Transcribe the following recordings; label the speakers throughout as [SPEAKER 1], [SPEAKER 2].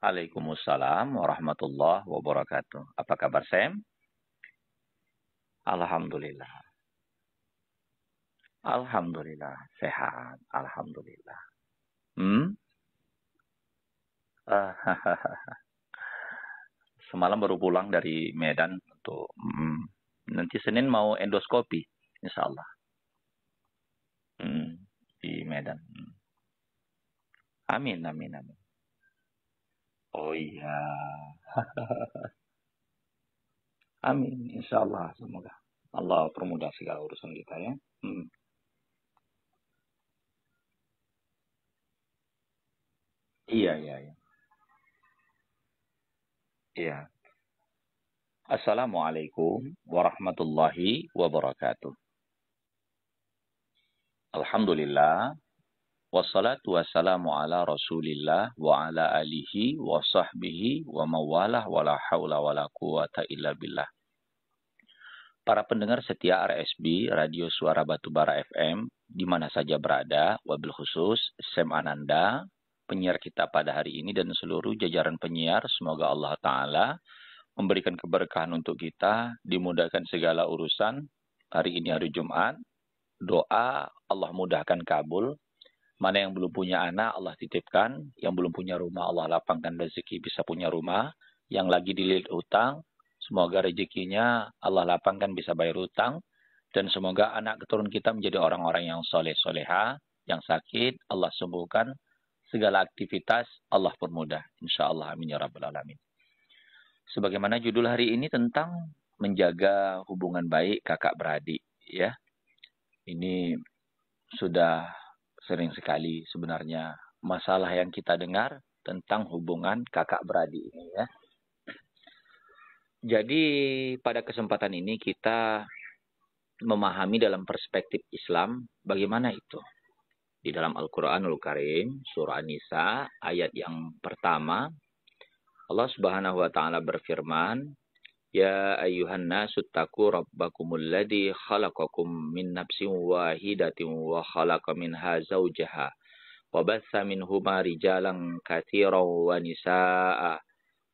[SPEAKER 1] Waalaikumsalam warahmatullahi wabarakatuh. Apa kabar Sam? Alhamdulillah. Alhamdulillah sehat. Alhamdulillah. Hmm? Semalam baru pulang dari Medan untuk hmm, nanti Senin mau endoskopi, insya Allah. Hmm, di Medan. Hmm. Amin, amin, amin. Oh iya. Amin. Insya Allah semoga. Allah permudah segala urusan kita ya. Hmm. Iya, iya, iya. Iya. Assalamualaikum warahmatullahi wabarakatuh. Alhamdulillah, Wassalatu wassalamu ala rasulillah wa ala alihi wa sahbihi wa mawalah wa la hawla wa la quwata illa billah. Para pendengar setia RSB Radio Suara Batubara FM di mana saja berada, wabil khusus Sem Ananda, penyiar kita pada hari ini dan seluruh jajaran penyiar, semoga Allah Ta'ala memberikan keberkahan untuk kita, dimudahkan segala urusan. Hari ini hari Jumat, doa Allah mudahkan kabul, Mana yang belum punya anak Allah titipkan, yang belum punya rumah Allah lapangkan rezeki bisa punya rumah, yang lagi dililit utang, semoga rezekinya Allah lapangkan bisa bayar utang, dan semoga anak keturun kita menjadi orang-orang yang soleh soleha, yang sakit Allah sembuhkan, segala aktivitas Allah permudah. Insya Allah amin ya rabbal alamin. Sebagaimana judul hari ini tentang menjaga hubungan baik kakak beradik ya. Ini sudah sering sekali sebenarnya masalah yang kita dengar tentang hubungan kakak beradik ini ya. Jadi pada kesempatan ini kita memahami dalam perspektif Islam bagaimana itu. Di dalam Al-Qur'anul Karim surah An-Nisa ayat yang pertama Allah Subhanahu wa taala berfirman Ya ayuhan nasu taku rabbakumul ladhi khalaqakum min nafsin wahidatin wa khalaqa minha zawjaha Wabatha batha minhuma rijalan katsiran wa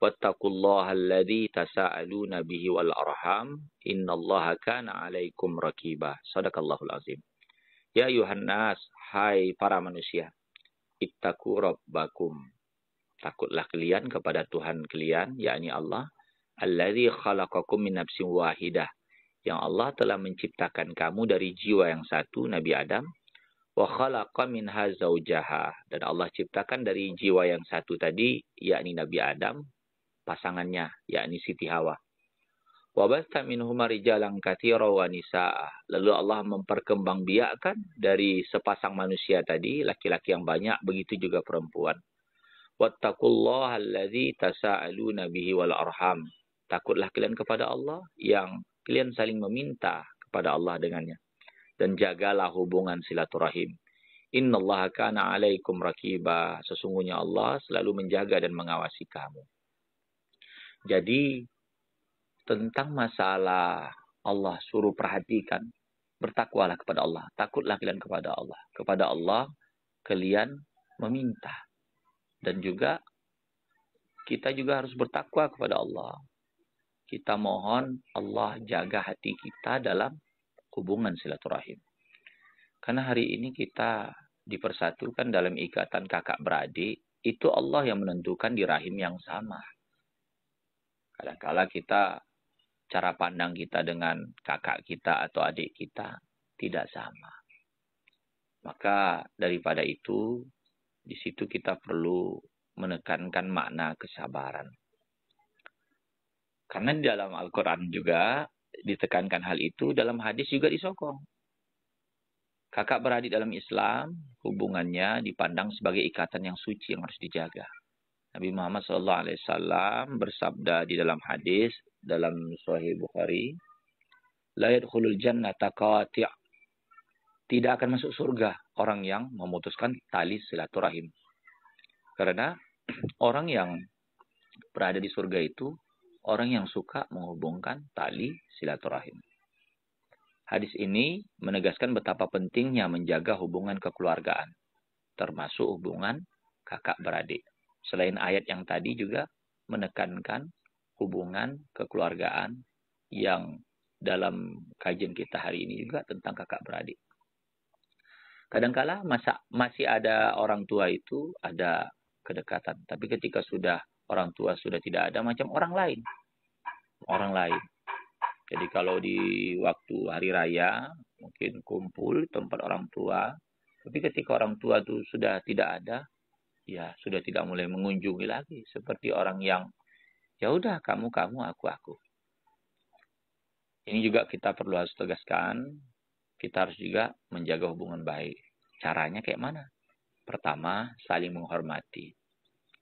[SPEAKER 1] Wattaku allaha alladhi tasaaluna bihi wal arham allaha kana 'alaikum rakiba. Sadakallahul azim Ya ayuhan nas hai para manusia ittaku rabbakum takutlah kalian kepada Tuhan kalian yakni Allah Alladhi khalaqakum min nafsin wahidah. Yang Allah telah menciptakan kamu dari jiwa yang satu, Nabi Adam. Wa khalaqa minha zaujaha. Dan Allah ciptakan dari jiwa yang satu tadi, yakni Nabi Adam, pasangannya, yakni Siti Hawa. basta minhuma rijalan kathira wa nisa'a. Lalu Allah memperkembangbiakkan dari sepasang manusia tadi, laki-laki yang banyak, begitu juga perempuan. Wattakullaha alladhi tasa'aluna bihi wal arham. Takutlah kalian kepada Allah yang kalian saling meminta kepada Allah dengannya. Dan jagalah hubungan silaturahim. Innallaha kana alaikum rakiba. Sesungguhnya Allah selalu menjaga dan mengawasi kamu. Jadi tentang masalah Allah suruh perhatikan. Bertakwalah kepada Allah. Takutlah kalian kepada Allah. Kepada Allah kalian meminta. Dan juga kita juga harus bertakwa kepada Allah kita mohon Allah jaga hati kita dalam hubungan silaturahim. Karena hari ini kita dipersatukan dalam ikatan kakak beradik, itu Allah yang menentukan di rahim yang sama. Kadangkala -kadang kita, cara pandang kita dengan kakak kita atau adik kita tidak sama. Maka daripada itu, di situ kita perlu menekankan makna kesabaran. Karena di dalam Al-Quran juga ditekankan hal itu, dalam hadis juga disokong. Kakak beradik dalam Islam, hubungannya dipandang sebagai ikatan yang suci yang harus dijaga. Nabi Muhammad SAW bersabda di dalam hadis, dalam Sahih Bukhari, "Layat khulul jannah qati' Tidak akan masuk surga orang yang memutuskan tali silaturahim. Karena orang yang berada di surga itu orang yang suka menghubungkan tali silaturahim. Hadis ini menegaskan betapa pentingnya menjaga hubungan kekeluargaan, termasuk hubungan kakak beradik. Selain ayat yang tadi juga menekankan hubungan kekeluargaan yang dalam kajian kita hari ini juga tentang kakak beradik. Kadangkala masa, masih ada orang tua itu ada kedekatan, tapi ketika sudah orang tua sudah tidak ada macam orang lain. Orang lain. Jadi kalau di waktu hari raya mungkin kumpul tempat orang tua, tapi ketika orang tua itu sudah tidak ada, ya sudah tidak mulai mengunjungi lagi seperti orang yang ya udah kamu kamu aku aku. Ini juga kita perlu harus tegaskan, kita harus juga menjaga hubungan baik. Caranya kayak mana? Pertama, saling menghormati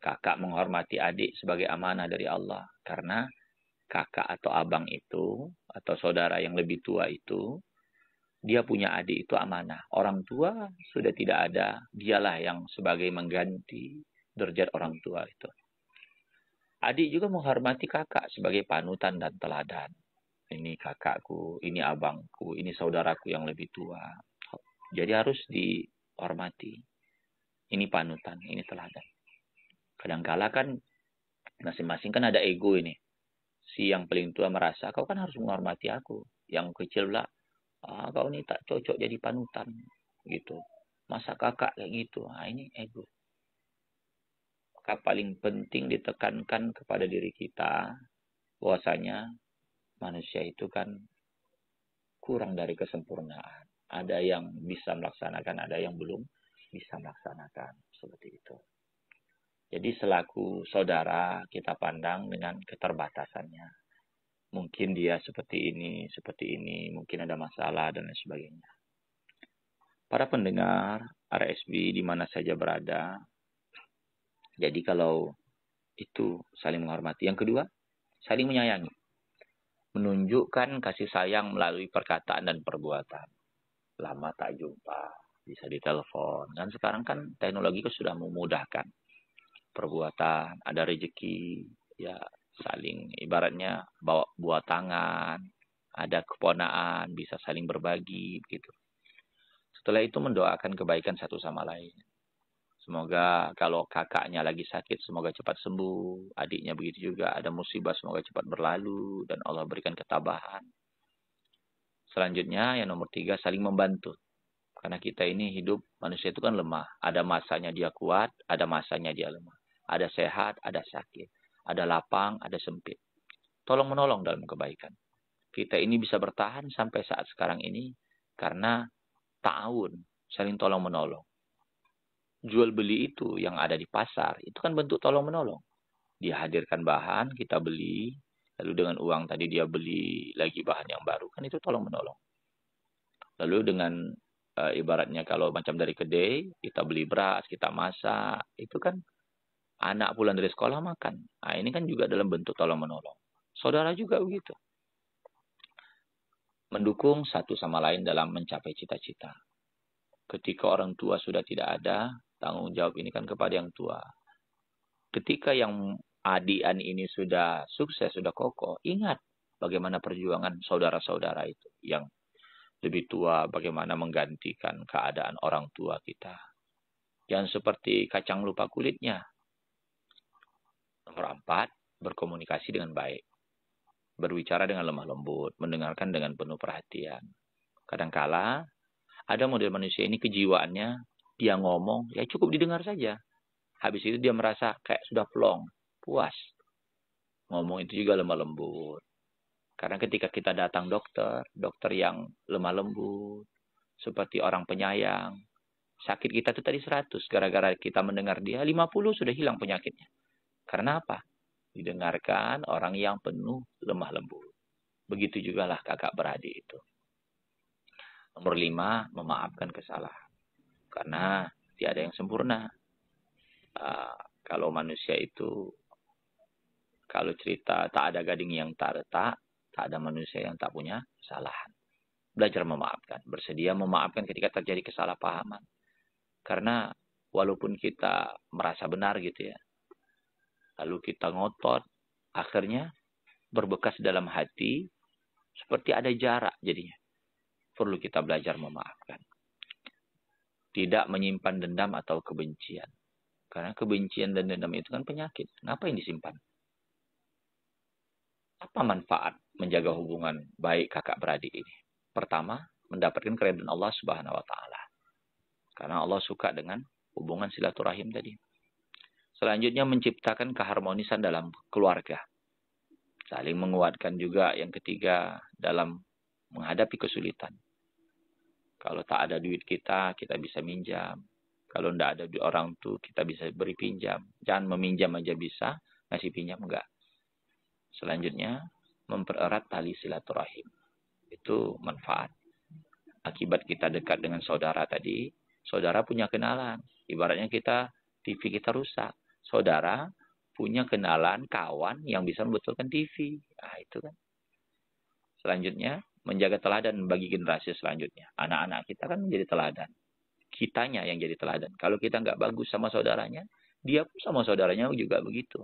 [SPEAKER 1] kakak menghormati adik sebagai amanah dari Allah karena kakak atau abang itu atau saudara yang lebih tua itu dia punya adik itu amanah. Orang tua sudah tidak ada, dialah yang sebagai mengganti derajat orang tua itu. Adik juga menghormati kakak sebagai panutan dan teladan. Ini kakakku, ini abangku, ini saudaraku yang lebih tua. Jadi harus dihormati. Ini panutan, ini teladan. Kadangkala kan masing-masing kan ada ego ini. Si yang paling tua merasa kau kan harus menghormati aku. Yang kecil lah ah, kau ini tak cocok jadi panutan gitu. Masa kakak kayak gitu? Ah, ini ego. Maka paling penting ditekankan kepada diri kita bahwasanya manusia itu kan kurang dari kesempurnaan. Ada yang bisa melaksanakan, ada yang belum bisa melaksanakan seperti itu. Jadi selaku saudara kita pandang dengan keterbatasannya. Mungkin dia seperti ini, seperti ini, mungkin ada masalah dan lain sebagainya. Para pendengar RSB di mana saja berada. Jadi kalau itu saling menghormati. Yang kedua, saling menyayangi. Menunjukkan kasih sayang melalui perkataan dan perbuatan. Lama tak jumpa, bisa ditelepon. Dan sekarang kan teknologi kan sudah memudahkan perbuatan, ada rezeki, ya saling ibaratnya bawa buah tangan, ada keponaan, bisa saling berbagi gitu. Setelah itu mendoakan kebaikan satu sama lain. Semoga kalau kakaknya lagi sakit, semoga cepat sembuh. Adiknya begitu juga, ada musibah, semoga cepat berlalu. Dan Allah berikan ketabahan. Selanjutnya, yang nomor tiga, saling membantu. Karena kita ini hidup, manusia itu kan lemah. Ada masanya dia kuat, ada masanya dia lemah. Ada sehat, ada sakit. Ada lapang, ada sempit. Tolong menolong dalam kebaikan. Kita ini bisa bertahan sampai saat sekarang ini karena ta'awun, saling tolong menolong. Jual beli itu yang ada di pasar, itu kan bentuk tolong menolong. Dia hadirkan bahan, kita beli, lalu dengan uang tadi dia beli lagi bahan yang baru, kan itu tolong menolong. Lalu dengan e, ibaratnya kalau macam dari kedai, kita beli beras, kita masak, itu kan Anak pulang dari sekolah makan. Nah, ini kan juga dalam bentuk tolong menolong. Saudara juga begitu. Mendukung satu sama lain dalam mencapai cita-cita. Ketika orang tua sudah tidak ada, tanggung jawab ini kan kepada yang tua. Ketika yang adian ini sudah sukses, sudah kokoh, ingat bagaimana perjuangan saudara-saudara itu yang lebih tua, bagaimana menggantikan keadaan orang tua kita. Jangan seperti kacang lupa kulitnya. Nomor empat, berkomunikasi dengan baik. Berbicara dengan lemah lembut, mendengarkan dengan penuh perhatian. Kadangkala, ada model manusia ini kejiwaannya, dia ngomong, ya cukup didengar saja. Habis itu dia merasa kayak sudah plong, puas. Ngomong itu juga lemah lembut. Karena ketika kita datang dokter, dokter yang lemah lembut, seperti orang penyayang, sakit kita itu tadi 100, gara-gara kita mendengar dia 50 sudah hilang penyakitnya. Karena apa? Didengarkan orang yang penuh lemah lembut. Begitu juga lah kakak beradik itu. Nomor lima, memaafkan kesalahan. Karena tiada yang sempurna. Uh, kalau manusia itu, kalau cerita tak ada gading yang tak retak, tak ada manusia yang tak punya kesalahan. Belajar memaafkan, bersedia memaafkan ketika terjadi kesalahpahaman. Karena walaupun kita merasa benar gitu ya, lalu kita ngotot, akhirnya berbekas dalam hati, seperti ada jarak jadinya. Perlu kita belajar memaafkan. Tidak menyimpan dendam atau kebencian. Karena kebencian dan dendam itu kan penyakit. Kenapa Ngapain disimpan? Apa manfaat menjaga hubungan baik kakak beradik ini? Pertama, mendapatkan keridhaan Allah Subhanahu wa taala. Karena Allah suka dengan hubungan silaturahim tadi. Selanjutnya menciptakan keharmonisan dalam keluarga. Saling menguatkan juga yang ketiga dalam menghadapi kesulitan. Kalau tak ada duit kita, kita bisa minjam. Kalau tidak ada duit orang tuh, kita bisa beri pinjam. Jangan meminjam aja bisa, ngasih pinjam enggak. Selanjutnya, mempererat tali silaturahim. Itu manfaat. Akibat kita dekat dengan saudara tadi, saudara punya kenalan. Ibaratnya kita, TV kita rusak saudara punya kenalan, kawan yang bisa membetulkan TV. Nah, itu kan. Selanjutnya, menjaga teladan bagi generasi selanjutnya. Anak-anak kita kan menjadi teladan. Kitanya yang jadi teladan. Kalau kita nggak bagus sama saudaranya, dia pun sama saudaranya juga begitu.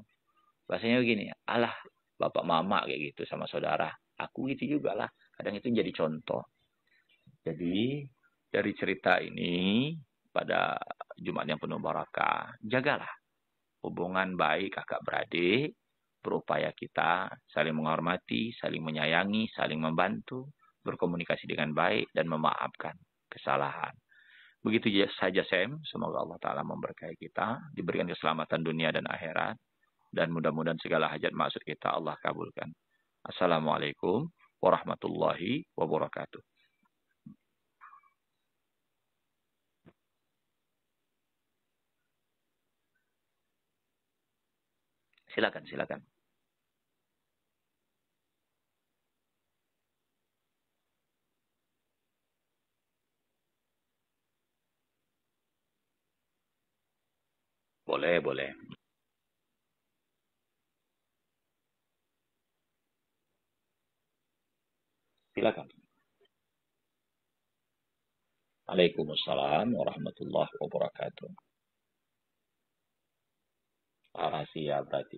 [SPEAKER 1] Bahasanya begini, Allah, bapak mama kayak gitu sama saudara. Aku gitu juga lah. Kadang itu jadi contoh. Jadi, dari cerita ini, pada Jumat yang penuh barakah, jagalah hubungan baik kakak beradik, berupaya kita saling menghormati, saling menyayangi, saling membantu, berkomunikasi dengan baik, dan memaafkan kesalahan. Begitu saja Sam, semoga Allah Ta'ala memberkahi kita, diberikan keselamatan dunia dan akhirat, dan mudah-mudahan segala hajat maksud kita Allah kabulkan. Assalamualaikum warahmatullahi wabarakatuh. Silakan, silakan. Boleh, boleh. Silakan. assalamualaikum warahmatullahi wabarakatuh. Rahasia berarti.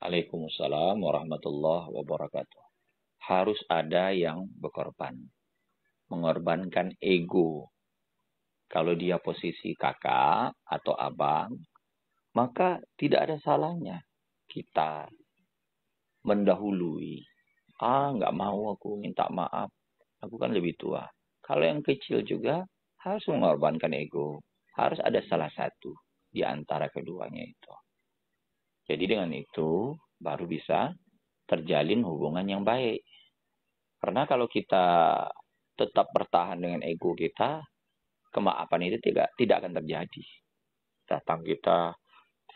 [SPEAKER 1] Assalamualaikum warahmatullahi wabarakatuh. Harus ada yang berkorban mengorbankan ego. Kalau dia posisi kakak atau abang, maka tidak ada salahnya kita mendahului. Ah, nggak mau aku minta maaf. Aku kan lebih tua. Kalau yang kecil juga harus mengorbankan ego. Harus ada salah satu di antara keduanya itu. Jadi dengan itu baru bisa terjalin hubungan yang baik. Karena kalau kita tetap bertahan dengan ego kita, kemaapan itu tidak tidak akan terjadi. Datang kita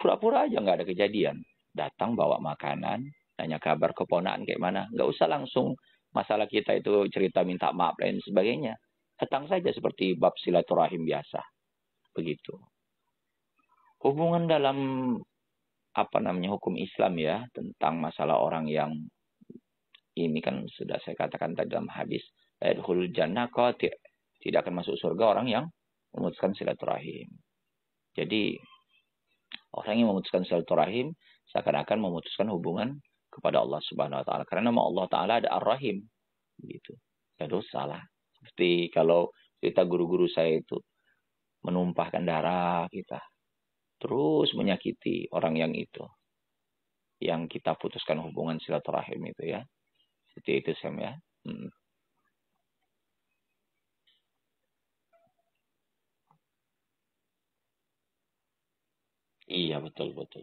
[SPEAKER 1] pura-pura aja nggak ada kejadian. Datang bawa makanan, tanya kabar keponakan kayak mana. Nggak usah langsung masalah kita itu cerita minta maaf lain sebagainya. Datang saja seperti bab silaturahim biasa. Begitu. Hubungan dalam apa namanya hukum Islam ya tentang masalah orang yang ini kan sudah saya katakan tadi dalam hadis Yadkhulul jannah tidak akan masuk surga orang yang memutuskan silaturahim. Jadi orang yang memutuskan silaturahim seakan-akan memutuskan hubungan kepada Allah Subhanahu wa taala karena nama Allah taala ada Ar-Rahim gitu. Ya dosa lah. Seperti kalau cerita guru-guru saya itu menumpahkan darah kita. Terus menyakiti orang yang itu. Yang kita putuskan hubungan silaturahim itu ya. Seperti itu Sam ya. Hmm. Iya betul betul.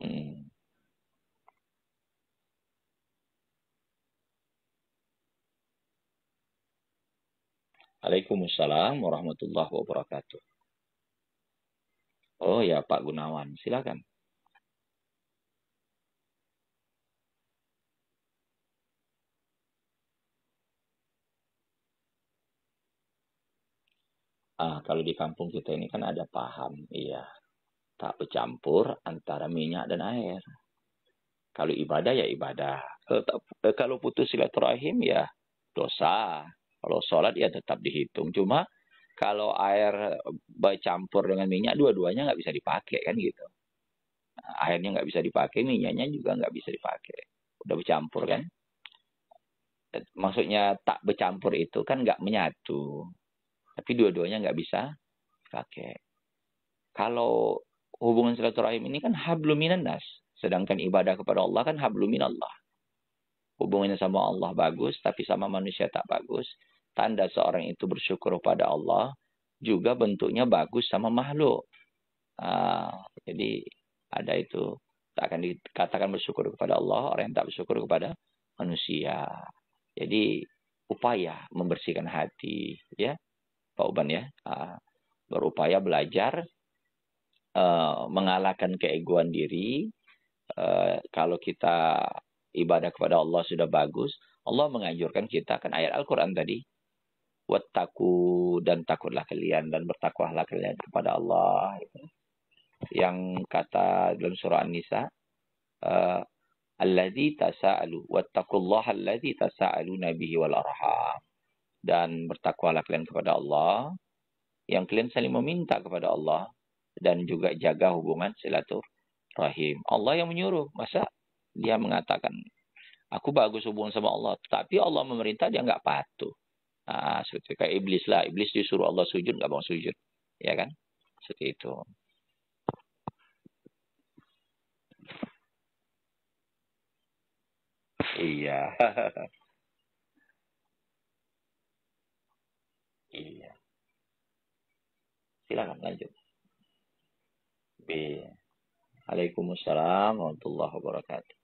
[SPEAKER 1] Hmm. Assalamualaikum warahmatullahi wabarakatuh. Oh ya Pak Gunawan, silakan. Ah, kalau di kampung kita ini kan ada paham, iya tak bercampur antara minyak dan air. Kalau ibadah ya ibadah. Eh, kalau putus silaturahim ya dosa. Kalau sholat ya tetap dihitung. Cuma kalau air bercampur dengan minyak, dua-duanya nggak bisa dipakai kan gitu. Airnya nggak bisa dipakai, minyaknya juga nggak bisa dipakai. Udah bercampur kan. Eh, maksudnya tak bercampur itu kan nggak menyatu. Tapi dua-duanya nggak bisa pakai. Kalau hubungan silaturahim ini kan habluminan nas. Sedangkan ibadah kepada Allah kan hablumin Allah. Hubungannya sama Allah bagus, tapi sama manusia tak bagus. Tanda seorang itu bersyukur kepada Allah juga bentuknya bagus sama makhluk. Ah, jadi ada itu tak akan dikatakan bersyukur kepada Allah orang yang tak bersyukur kepada manusia. Jadi upaya membersihkan hati ya Pak Uban ya ah, berupaya belajar uh, mengalahkan keegoan diri. Uh, kalau kita ibadah kepada Allah sudah bagus, Allah menganjurkan kita kan ayat Al-Qur'an tadi. Wattaku dan takutlah kalian dan bertakwalah kalian kepada Allah. Yang kata dalam surah An-Nisa, eh, Alladhi tasa'alu Allah alladhi tasa'alu nabihi wal arham dan bertakwalah kalian kepada Allah yang kalian saling meminta kepada Allah dan juga jaga hubungan silaturahim. Allah yang menyuruh, masa dia mengatakan aku bagus hubungan sama Allah, tapi Allah memerintah dia nggak patuh. Nah, seperti kayak iblis lah, iblis disuruh Allah sujud nggak mau sujud, ya kan? Seperti itu. Iya. iya. Silakan lanjut. B. Waalaikumsalam warahmatullahi wabarakatuh.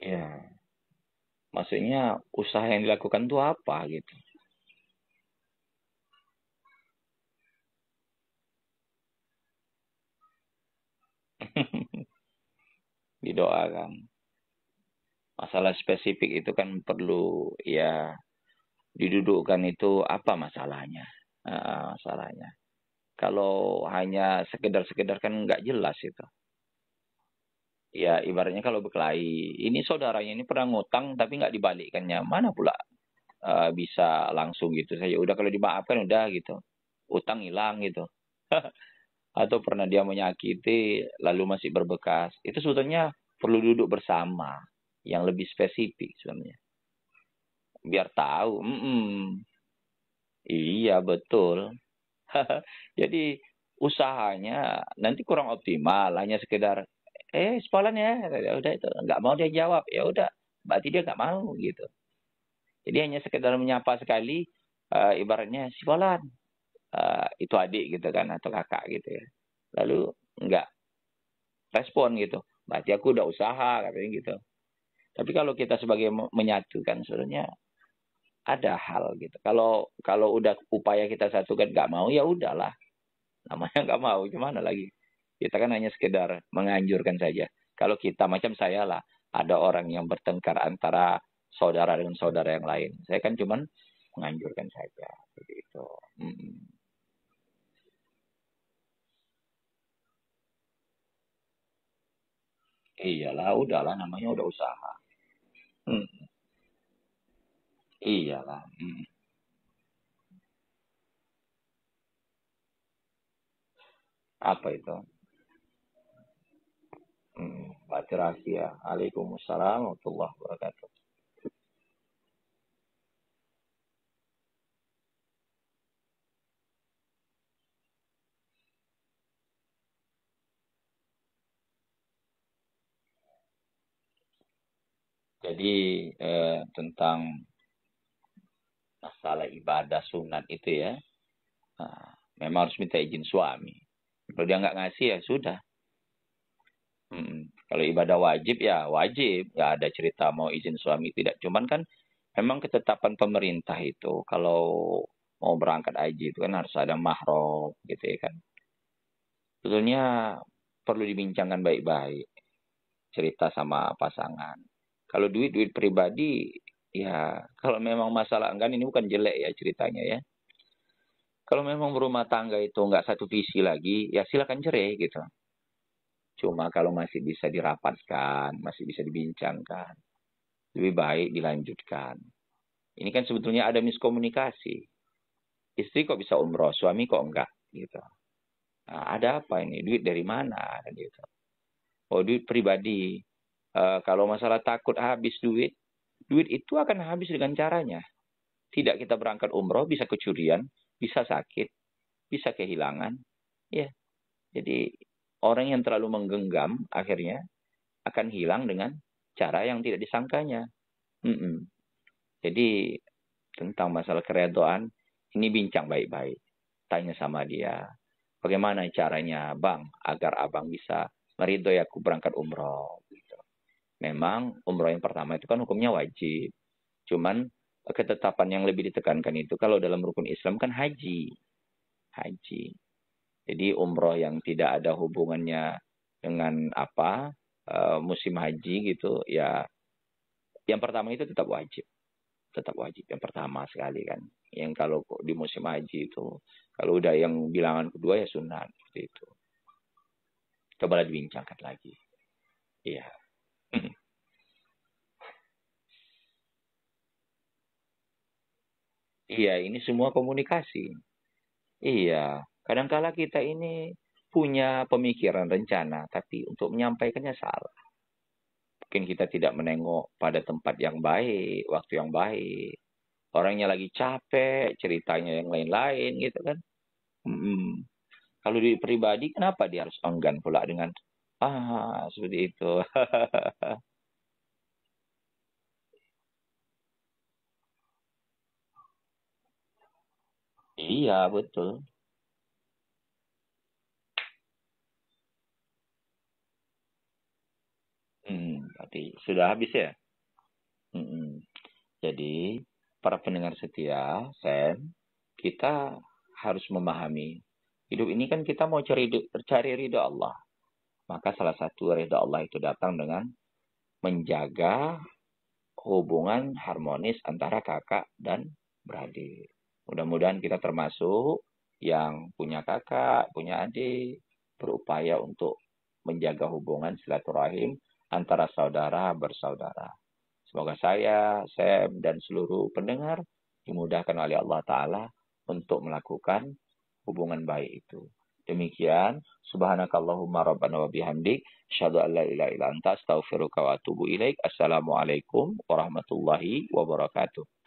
[SPEAKER 1] Ya, maksudnya usaha yang dilakukan itu apa gitu? didoakan masalah spesifik itu kan perlu ya didudukkan itu apa masalahnya uh, masalahnya kalau hanya sekedar-sekedar kan nggak jelas itu ya ibaratnya kalau berkelahi ini saudaranya ini pernah ngutang tapi nggak dibalikkannya mana pula uh, bisa langsung gitu Saya udah kalau dimaafkan udah gitu utang hilang gitu atau pernah dia menyakiti lalu masih berbekas, itu sebetulnya perlu duduk bersama yang lebih spesifik sebenarnya. Biar tahu, mm -mm. iya betul. Jadi usahanya nanti kurang optimal, hanya sekedar eh sekolah ya, ya udah itu nggak mau dia jawab, ya udah berarti dia nggak mau gitu. Jadi hanya sekedar menyapa sekali, uh, ibaratnya sekolah uh, itu adik gitu kan atau kakak gitu ya lalu enggak respon gitu berarti aku udah usaha katanya gitu tapi kalau kita sebagai menyatukan sebenarnya ada hal gitu kalau kalau udah upaya kita satukan nggak mau ya udahlah namanya nggak mau gimana lagi kita kan hanya sekedar menganjurkan saja kalau kita macam saya lah ada orang yang bertengkar antara saudara dengan saudara yang lain saya kan cuman menganjurkan saja begitu Hmm. Iyalah, udahlah namanya udah usaha. Hmm. Iyalah. Hmm. Apa itu? Hmm, baca ya. rahasia. Waalaikumsalam warahmatullahi wabarakatuh. Jadi eh, tentang masalah ibadah sunat itu ya, nah, memang harus minta izin suami. Kalau dia nggak ngasih ya sudah. hmm. Kalau ibadah wajib ya wajib. Ya ada cerita mau izin suami tidak. Cuman kan memang ketetapan pemerintah itu kalau mau berangkat haji itu kan harus ada mahrum gitu ya kan. Sebetulnya perlu dibincangkan baik-baik. Cerita sama pasangan. Kalau duit duit pribadi ya kalau memang masalah enggan ini bukan jelek ya ceritanya ya. Kalau memang berumah tangga itu nggak satu visi lagi, ya silakan cerai gitu. Cuma kalau masih bisa dirapatkan, masih bisa dibincangkan, lebih baik dilanjutkan. Ini kan sebetulnya ada miskomunikasi. Istri kok bisa umroh, suami kok enggak gitu. Nah, ada apa ini? Duit dari mana? Gitu. Oh, duit pribadi. Uh, kalau masalah takut habis duit, duit itu akan habis dengan caranya. Tidak kita berangkat umroh bisa kecurian, bisa sakit, bisa kehilangan. Ya, jadi orang yang terlalu menggenggam akhirnya akan hilang dengan cara yang tidak disangkanya. Mm -mm. Jadi tentang masalah keredoan ini bincang baik-baik. Tanya sama dia, bagaimana caranya bang agar abang bisa meridoi aku berangkat umroh memang umroh yang pertama itu kan hukumnya wajib. Cuman eh, ketetapan yang lebih ditekankan itu kalau dalam rukun Islam kan haji. Haji. Jadi umroh yang tidak ada hubungannya dengan apa eh, musim haji gitu ya yang pertama itu tetap wajib tetap wajib yang pertama sekali kan yang kalau di musim haji itu kalau udah yang bilangan kedua ya sunnah seperti itu coba dibincangkan lagi iya Iya, ini semua komunikasi. Iya, kadangkala kita ini punya pemikiran rencana, tapi untuk menyampaikannya salah. Mungkin kita tidak menengok pada tempat yang baik, waktu yang baik. Orangnya lagi capek, ceritanya yang lain-lain gitu kan. Hmm. Kalau di pribadi, kenapa dia harus enggan pula dengan Ah, seperti itu. Iya, betul. Hmm, berarti sudah habis ya? Hmm. Jadi, para pendengar setia, Sam, kita harus memahami hidup ini kan kita mau cari cari ridho Allah. Maka salah satu ridha Allah itu datang dengan menjaga hubungan harmonis antara kakak dan beradik. Mudah-mudahan kita termasuk yang punya kakak, punya adik, berupaya untuk menjaga hubungan silaturahim antara saudara bersaudara. Semoga saya, Sam, dan seluruh pendengar dimudahkan oleh Allah Ta'ala untuk melakukan hubungan baik itu. Demikian, subhanakallahumma rabbana wa bihamdik, Asyadu an la ilaha illa anta, astaghfiruka wa atubu ilaik. Assalamualaikum warahmatullahi wabarakatuh.